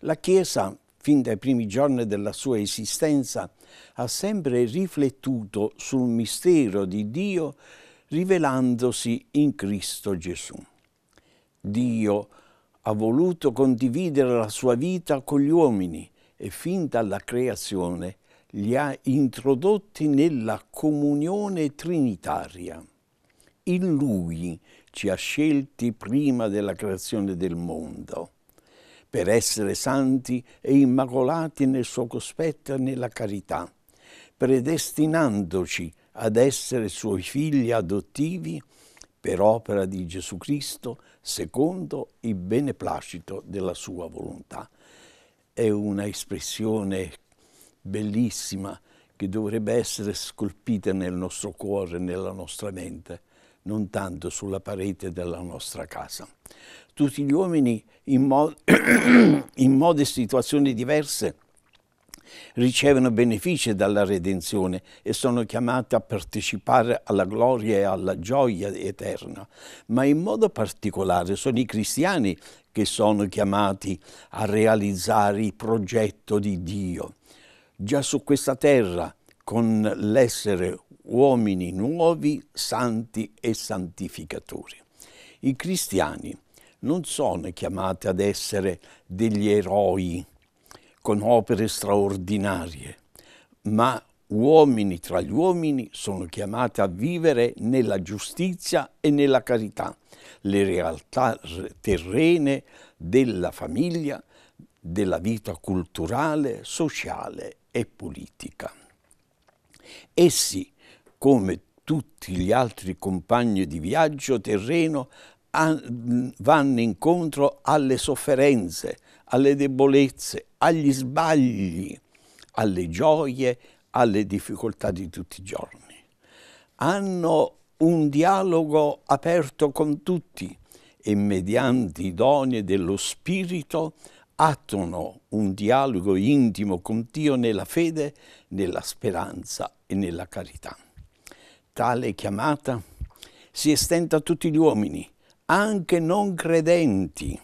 La Chiesa, fin dai primi giorni della sua esistenza, ha sempre riflettuto sul mistero di Dio rivelandosi in Cristo Gesù. Dio ha voluto condividere la sua vita con gli uomini e fin dalla creazione li ha introdotti nella comunione trinitaria in Lui ci ha scelti prima della creazione del mondo, per essere santi e immacolati nel suo cospetto e nella carità, predestinandoci ad essere suoi figli adottivi per opera di Gesù Cristo, secondo il beneplacito della sua volontà. È una espressione bellissima che dovrebbe essere scolpita nel nostro cuore, nella nostra mente non tanto sulla parete della nostra casa. Tutti gli uomini in, mo in modi e situazioni diverse ricevono benefici dalla redenzione e sono chiamati a partecipare alla gloria e alla gioia eterna, ma in modo particolare sono i cristiani che sono chiamati a realizzare il progetto di Dio. Già su questa terra, con l'essere uomini nuovi, santi e santificatori. I cristiani non sono chiamati ad essere degli eroi con opere straordinarie, ma uomini tra gli uomini sono chiamati a vivere nella giustizia e nella carità, le realtà terrene della famiglia, della vita culturale, sociale e politica. Essi come tutti gli altri compagni di viaggio terreno, vanno incontro alle sofferenze, alle debolezze, agli sbagli, alle gioie, alle difficoltà di tutti i giorni. Hanno un dialogo aperto con tutti e mediante i doni dello Spirito attuano un dialogo intimo con Dio nella fede, nella speranza e nella carità. Tale chiamata si estende a tutti gli uomini, anche non credenti.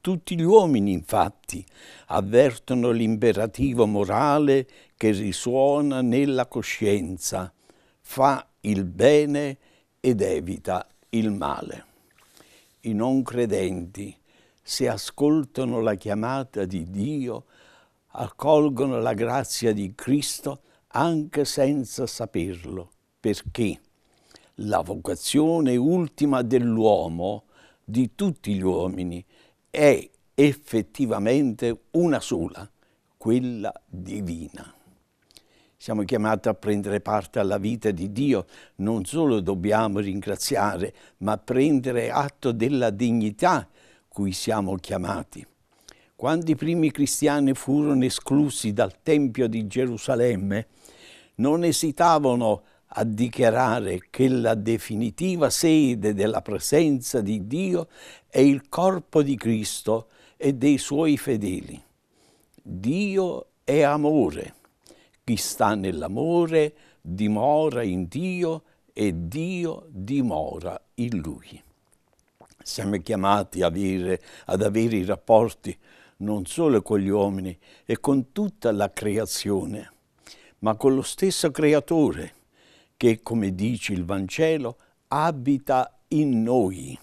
Tutti gli uomini, infatti, avvertono l'imperativo morale che risuona nella coscienza, fa il bene ed evita il male. I non credenti, se ascoltano la chiamata di Dio, accolgono la grazia di Cristo anche senza saperlo perché la vocazione ultima dell'uomo, di tutti gli uomini, è effettivamente una sola, quella divina. Siamo chiamati a prendere parte alla vita di Dio, non solo dobbiamo ringraziare, ma prendere atto della dignità cui siamo chiamati. Quando i primi cristiani furono esclusi dal Tempio di Gerusalemme, non esitavano a a dichiarare che la definitiva sede della presenza di Dio è il corpo di Cristo e dei suoi fedeli. Dio è amore. Chi sta nell'amore dimora in Dio e Dio dimora in Lui. Siamo chiamati avere, ad avere i rapporti non solo con gli uomini e con tutta la creazione, ma con lo stesso Creatore – che, come dice il Vangelo, abita in noi.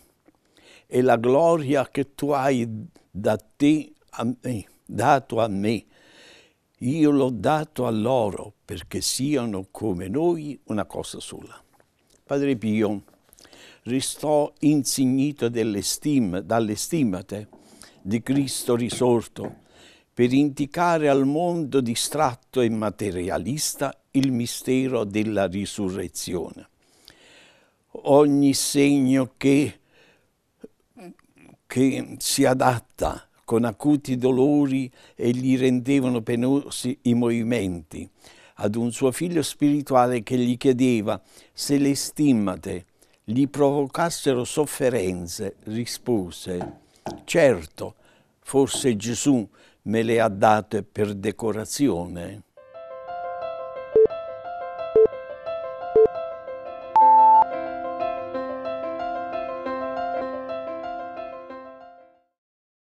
E la gloria che tu hai da te a me, dato a me, io l'ho dato a loro perché siano come noi una cosa sola. Padre Pio restò insignito dalle stimate di Cristo risorto per indicare al mondo distratto e materialista il mistero della risurrezione. Ogni segno che, che si adatta con acuti dolori e gli rendevano penosi i movimenti, ad un suo figlio spirituale che gli chiedeva se le stimmate gli provocassero sofferenze, rispose, certo, forse Gesù me le ha date per decorazione?